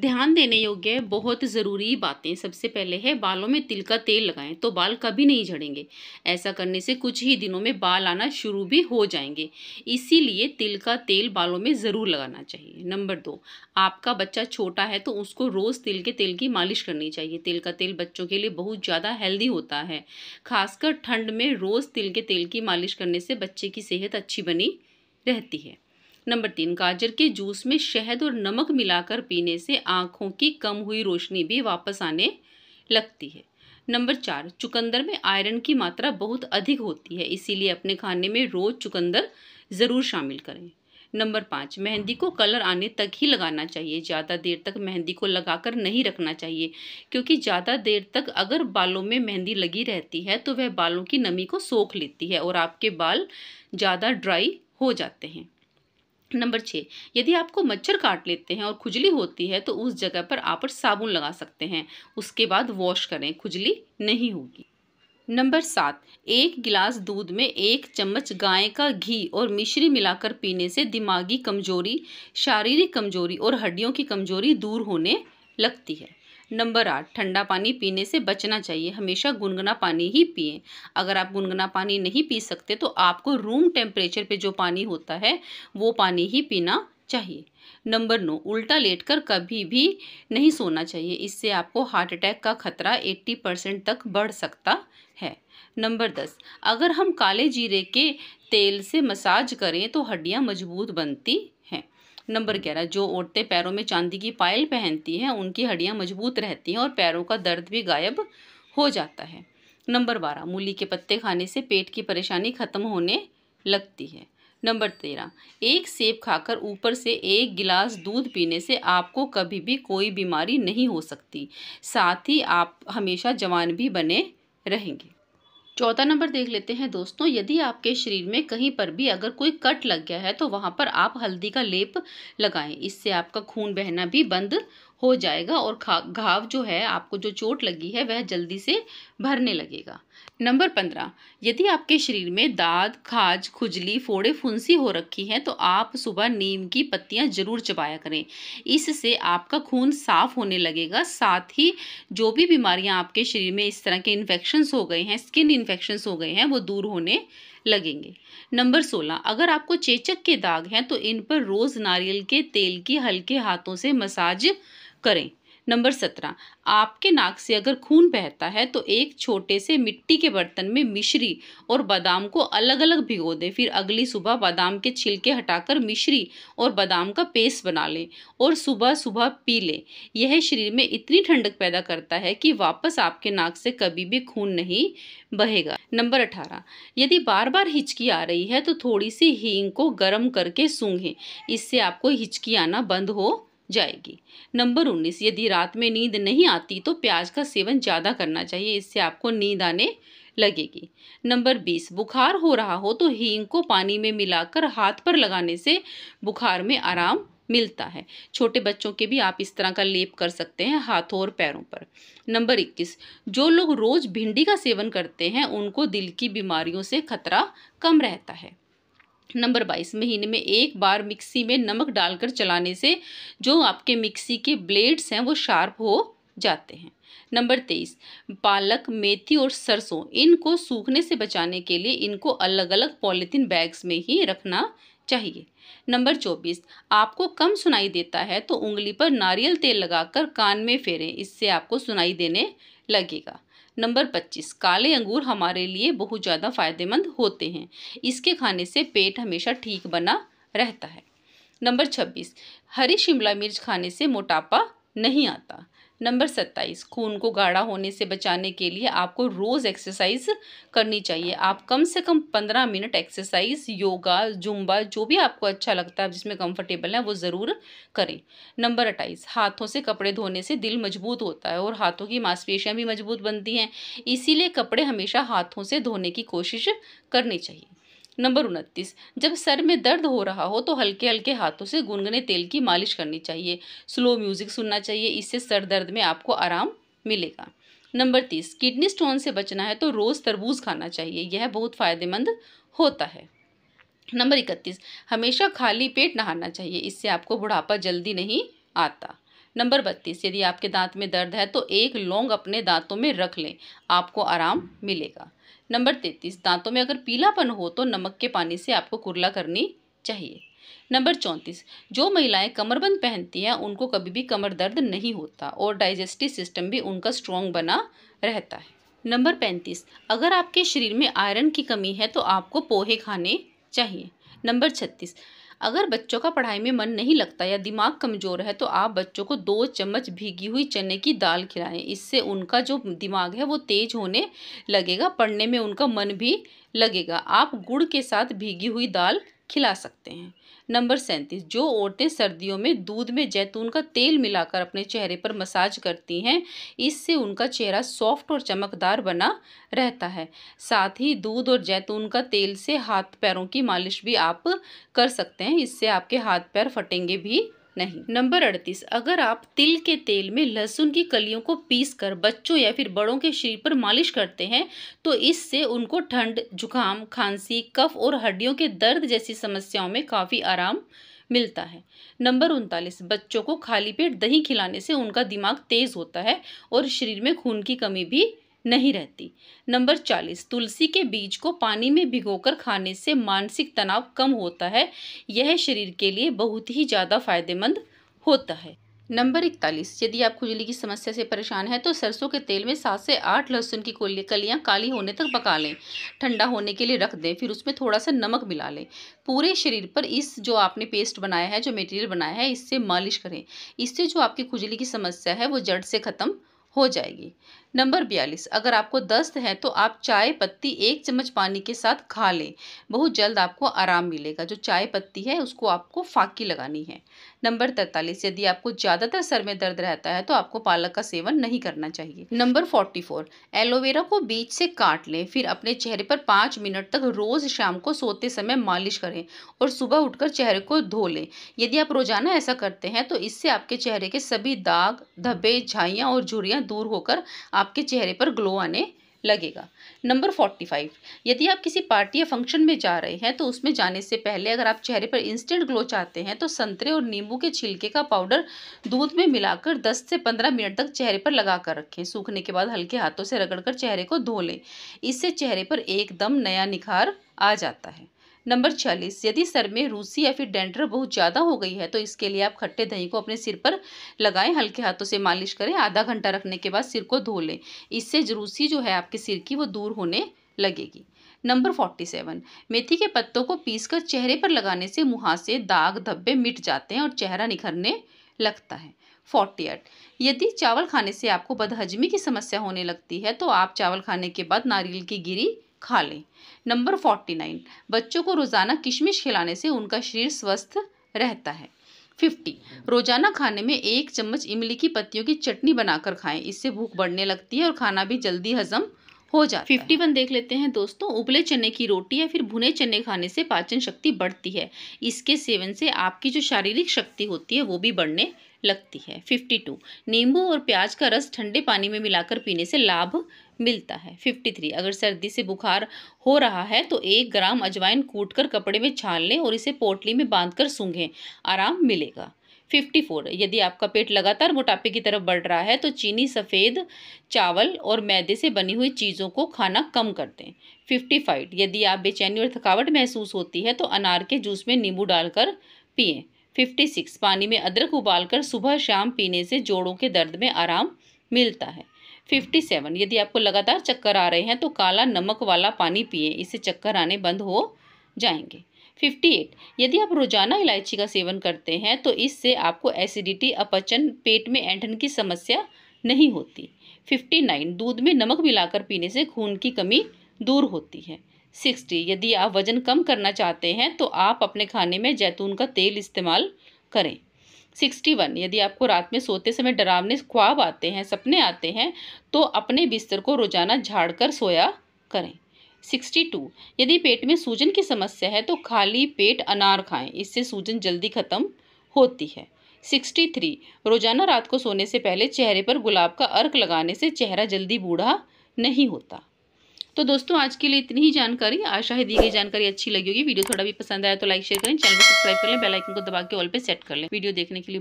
ध्यान देने योग्य बहुत ज़रूरी बातें सबसे पहले है बालों में तिल का तेल लगाएं तो बाल कभी नहीं झड़ेंगे ऐसा करने से कुछ ही दिनों में बाल आना शुरू भी हो जाएंगे इसीलिए तिल का तेल बालों में ज़रूर लगाना चाहिए नंबर दो आपका बच्चा छोटा है तो उसको रोज़ तिल के तेल की मालिश करनी चाहिए तिल का तेल बच्चों के लिए बहुत ज़्यादा हेल्दी होता है खासकर ठंड में रोज़ तिल के तेल की मालिश करने से बच्चे की सेहत अच्छी बनी रहती है नंबर तीन गाजर के जूस में शहद और नमक मिलाकर पीने से आँखों की कम हुई रोशनी भी वापस आने लगती है नंबर चार चुकंदर में आयरन की मात्रा बहुत अधिक होती है इसीलिए अपने खाने में रोज़ चुकंदर ज़रूर शामिल करें नंबर पाँच मेहंदी को कलर आने तक ही लगाना चाहिए ज़्यादा देर तक मेहंदी को लगाकर नहीं रखना चाहिए क्योंकि ज़्यादा देर तक अगर बालों में मेहंदी लगी रहती है तो वह बालों की नमी को सोख लेती है और आपके बाल ज़्यादा ड्राई हो जाते हैं नंबर छः यदि आपको मच्छर काट लेते हैं और खुजली होती है तो उस जगह पर आप साबुन लगा सकते हैं उसके बाद वॉश करें खुजली नहीं होगी नंबर सात एक गिलास दूध में एक चम्मच गाय का घी और मिश्री मिलाकर पीने से दिमागी कमजोरी शारीरिक कमजोरी और हड्डियों की कमजोरी दूर होने लगती है नंबर आठ ठंडा पानी पीने से बचना चाहिए हमेशा गुनगुना पानी ही पिए अगर आप गुनगुना पानी नहीं पी सकते तो आपको रूम टेम्परेचर पे जो पानी होता है वो पानी ही पीना चाहिए नंबर नौ उल्टा लेटकर कभी भी नहीं सोना चाहिए इससे आपको हार्ट अटैक का खतरा 80 परसेंट तक बढ़ सकता है नंबर दस अगर हम काले जीरे के तेल से मसाज करें तो हड्डियां मजबूत बनती नंबर ग्यारह जो औरतें पैरों में चांदी की पायल पहनती हैं उनकी हड्डियाँ मजबूत रहती हैं और पैरों का दर्द भी गायब हो जाता है नंबर बारह मूली के पत्ते खाने से पेट की परेशानी खत्म होने लगती है नंबर तेरह एक सेब खाकर ऊपर से एक गिलास दूध पीने से आपको कभी भी कोई बीमारी नहीं हो सकती साथ ही आप हमेशा जवान भी बने रहेंगे चौथा नंबर देख लेते हैं दोस्तों यदि आपके शरीर में कहीं पर भी अगर कोई कट लग गया है तो वहाँ पर आप हल्दी का लेप लगाएं इससे आपका खून बहना भी बंद हो जाएगा और घाव जो है आपको जो चोट लगी है वह जल्दी से भरने लगेगा नंबर पंद्रह यदि आपके शरीर में दाद खाज खुजली फोड़े फुंसी हो रखी हैं तो आप सुबह नीम की पत्तियां जरूर चबाया करें इससे आपका खून साफ होने लगेगा साथ ही जो भी बीमारियां आपके शरीर में इस तरह के इन्फेक्शंस हो गए हैं स्किन इन्फेक्शंस हो गए हैं वो दूर होने लगेंगे नंबर सोलह अगर आपको चेचक के दाग हैं तो इन पर रोज़ नारियल के तेल की हल्के हाथों से मसाज करें नंबर सत्रह आपके नाक से अगर खून बहता है तो एक छोटे से मिट्टी के बर्तन में मिश्री और बादाम को अलग अलग भिगो दें फिर अगली सुबह बादाम के छिलके हटाकर मिश्री और बादाम का पेस्ट बना लें और सुबह सुबह पी लें यह शरीर में इतनी ठंडक पैदा करता है कि वापस आपके नाक से कभी भी खून नहीं बहेगा नंबर अठारह यदि बार बार हिचकी आ रही है तो थोड़ी सी हींग को गर्म करके सूंघें इससे आपको हिचकी आना बंद हो जाएगी नंबर 19 यदि रात में नींद नहीं आती तो प्याज का सेवन ज़्यादा करना चाहिए इससे आपको नींद आने लगेगी नंबर बीस बुखार हो रहा हो तो हींग को पानी में मिलाकर हाथ पर लगाने से बुखार में आराम मिलता है छोटे बच्चों के भी आप इस तरह का लेप कर सकते हैं हाथों और पैरों पर नंबर इक्कीस जो लोग रोज़ भिंडी का सेवन करते हैं उनको दिल की बीमारियों से खतरा कम रहता है नंबर बाईस महीने में एक बार मिक्सी में नमक डालकर चलाने से जो आपके मिक्सी के ब्लेड्स हैं वो शार्प हो जाते हैं नंबर तेईस पालक मेथी और सरसों इनको सूखने से बचाने के लिए इनको अलग अलग पॉलिथीन बैग्स में ही रखना चाहिए नंबर चौबीस आपको कम सुनाई देता है तो उंगली पर नारियल तेल लगाकर कान में फेरें इससे आपको सुनाई देने लगेगा नंबर पच्चीस काले अंगूर हमारे लिए बहुत ज़्यादा फायदेमंद होते हैं इसके खाने से पेट हमेशा ठीक बना रहता है नंबर छब्बीस हरी शिमला मिर्च खाने से मोटापा नहीं आता नंबर सत्ताईस खून को गाढ़ा होने से बचाने के लिए आपको रोज़ एक्सरसाइज करनी चाहिए आप कम से कम पंद्रह मिनट एक्सरसाइज योगा जुम्बा जो भी आपको अच्छा लगता है जिसमें कंफर्टेबल है वो ज़रूर करें नंबर अट्ठाईस हाथों से कपड़े धोने से दिल मजबूत होता है और हाथों की मांसपेशियाँ भी मजबूत बनती हैं इसीलिए कपड़े हमेशा हाथों से धोने की कोशिश करनी चाहिए नंबर उनतीस जब सर में दर्द हो रहा हो तो हल्के हल्के हाथों से गुनगुने तेल की मालिश करनी चाहिए स्लो म्यूजिक सुनना चाहिए इससे सर दर्द में आपको आराम मिलेगा नंबर तीस किडनी स्टोन से बचना है तो रोज़ तरबूज खाना चाहिए यह बहुत फ़ायदेमंद होता है नंबर इकतीस हमेशा खाली पेट नहाना चाहिए इससे आपको बुढ़ापा जल्दी नहीं आता नंबर बत्तीस यदि आपके दांत में दर्द है तो एक लौंग अपने दांतों में रख लें आपको आराम मिलेगा नंबर तैंतीस दांतों में अगर पीलापन हो तो नमक के पानी से आपको कुरला करनी चाहिए नंबर चौंतीस जो महिलाएं कमरबंद पहनती हैं उनको कभी भी कमर दर्द नहीं होता और डाइजेस्टिव सिस्टम भी उनका स्ट्रॉन्ग बना रहता है नंबर पैंतीस अगर आपके शरीर में आयरन की कमी है तो आपको पोहे खाने चाहिए नंबर छत्तीस अगर बच्चों का पढ़ाई में मन नहीं लगता या दिमाग कमज़ोर है तो आप बच्चों को दो चम्मच भीगी हुई चने की दाल खिलाएं इससे उनका जो दिमाग है वो तेज होने लगेगा पढ़ने में उनका मन भी लगेगा आप गुड़ के साथ भीगी हुई दाल खिला सकते हैं नंबर सैंतीस जो औरतें सर्दियों में दूध में जैतून का तेल मिलाकर अपने चेहरे पर मसाज करती हैं इससे उनका चेहरा सॉफ्ट और चमकदार बना रहता है साथ ही दूध और जैतून का तेल से हाथ पैरों की मालिश भी आप कर सकते हैं इससे आपके हाथ पैर फटेंगे भी नहीं नंबर अड़तीस अगर आप तिल के तेल में लहसुन की कलियों को पीस कर बच्चों या फिर बड़ों के शरीर पर मालिश करते हैं तो इससे उनको ठंड जुकाम खांसी कफ और हड्डियों के दर्द जैसी समस्याओं में काफ़ी आराम मिलता है नंबर उनतालीस बच्चों को खाली पेट दही खिलाने से उनका दिमाग तेज़ होता है और शरीर में खून की कमी भी नहीं रहती नंबर चालीस तुलसी के बीज को पानी में भिगोकर खाने से मानसिक तनाव कम होता है यह शरीर के लिए बहुत ही ज़्यादा फायदेमंद होता है नंबर इकतालीस यदि आप खुजली की समस्या से परेशान हैं तो सरसों के तेल में सात से आठ लहसुन की कलियाँ काली होने तक पका लें ठंडा होने के लिए रख दें फिर उसमें थोड़ा सा नमक मिला लें पूरे शरीर पर इस जो आपने पेस्ट बनाया है जो मटेरियल बनाया है इससे मालिश करें इससे जो आपकी खुजली की समस्या है वो जड़ से ख़त्म हो जाएगी नंबर बयालीस अगर आपको दस्त है तो आप चाय पत्ती एक चम्मच पानी के साथ खा लें बहुत जल्द आपको आराम मिलेगा जो चाय पत्ती है उसको आपको फाकी लगानी है नंबर तैतालीस यदि आपको ज़्यादातर सर में दर्द रहता है तो आपको पालक का सेवन नहीं करना चाहिए नंबर फोर्टी फोर एलोवेरा को बीच से काट लें फिर अपने चेहरे पर पाँच मिनट तक रोज़ शाम को सोते समय मालिश करें और सुबह उठकर चेहरे को धो लें यदि आप रोज़ाना ऐसा करते हैं तो इससे आपके चेहरे के सभी दाग धब्बे झाइयाँ और झुरियाँ दूर होकर आप आपके चेहरे पर ग्लो आने लगेगा नंबर फोर्टी फाइव यदि आप किसी पार्टी या फंक्शन में जा रहे हैं तो उसमें जाने से पहले अगर आप चेहरे पर इंस्टेंट ग्लो चाहते हैं तो संतरे और नींबू के छिलके का पाउडर दूध में मिलाकर दस से पंद्रह मिनट तक चेहरे पर लगा कर रखें सूखने के बाद हल्के हाथों से रगड़कर चेहरे को धो लें इससे चेहरे पर एकदम नया निखार आ जाता है नंबर चालीस यदि सर में रूसी या फिर डेंडर बहुत ज़्यादा हो गई है तो इसके लिए आप खट्टे दही को अपने सिर पर लगाएं हल्के हाथों से मालिश करें आधा घंटा रखने के बाद सिर को धो लें इससे रूसी जो है आपके सिर की वो दूर होने लगेगी नंबर फोर्टी सेवन मेथी के पत्तों को पीसकर चेहरे पर लगाने से मुहासे दाग धब्बे मिट जाते हैं और चेहरा निखरने लगता है फोर्टी एट यदि चावल खाने से आपको बदहजमी की समस्या होने लगती है तो आप चावल खाने के बाद नारियल की गिरी खा लें नंबर फोर्टी नाइन बच्चों को रोज़ाना किशमिश खिलाने से उनका शरीर स्वस्थ रहता है फिफ्टी रोजाना खाने में एक चम्मच इमली की पत्तियों की चटनी बनाकर खाएं इससे भूख बढ़ने लगती है और खाना भी जल्दी हजम हो जाए फिफ्टी वन देख लेते हैं दोस्तों उबले चने की रोटी या फिर भुने चने खाने से पाचन शक्ति बढ़ती है इसके सेवन से आपकी जो शारीरिक शक्ति होती है वो भी बढ़ने लगती है फिफ्टी टू नींबू और प्याज का रस ठंडे पानी में मिलाकर पीने से लाभ मिलता है 53 अगर सर्दी से बुखार हो रहा है तो एक ग्राम अजवाइन कूटकर कपड़े में छान लें और इसे पोटली में बांधकर सूंघें आराम मिलेगा 54 यदि आपका पेट लगातार मोटापे की तरफ बढ़ रहा है तो चीनी सफ़ेद चावल और मैदे से बनी हुई चीज़ों को खाना कम कर दें 55 यदि आप बेचैनी और थकावट महसूस होती है तो अनार के जूस में नींबू डालकर फिफ्टी 56 पानी में अदरक उबालकर सुबह शाम पीने से जोड़ों के दर्द में आराम मिलता है 57 यदि आपको लगातार चक्कर आ रहे हैं तो काला नमक वाला पानी पिए इससे चक्कर आने बंद हो जाएंगे 58 यदि आप रोजाना इलायची का सेवन करते हैं तो इससे आपको एसिडिटी अपचन पेट में ऐंठन की समस्या नहीं होती 59 दूध में नमक मिलाकर पीने से खून की कमी दूर होती है 60 यदि आप वजन कम करना चाहते हैं तो आप अपने खाने में जैतून का तेल इस्तेमाल करें सिक्सटी वन यदि आपको रात में सोते समय डरावने ख्वाब आते हैं सपने आते हैं तो अपने बिस्तर को रोजाना झाड़ कर सोया करें सिक्सटी टू यदि पेट में सूजन की समस्या है तो खाली पेट अनार खाएं इससे सूजन जल्दी ख़त्म होती है सिक्सटी थ्री रोजाना रात को सोने से पहले चेहरे पर गुलाब का अर्क लगाने से चेहरा जल्दी बूढ़ा नहीं होता तो दोस्तों आज के लिए इतनी ही जानकारी आशा है दी गई जानकारी अच्छी लगी होगी वीडियो थोड़ा भी पसंद आया तो लाइक शेयर करें चैनल को सब्सक्राइब कर लें बेलाइकन को दबा के ऑल पे सेट कर लें वीडियो देखने के लिए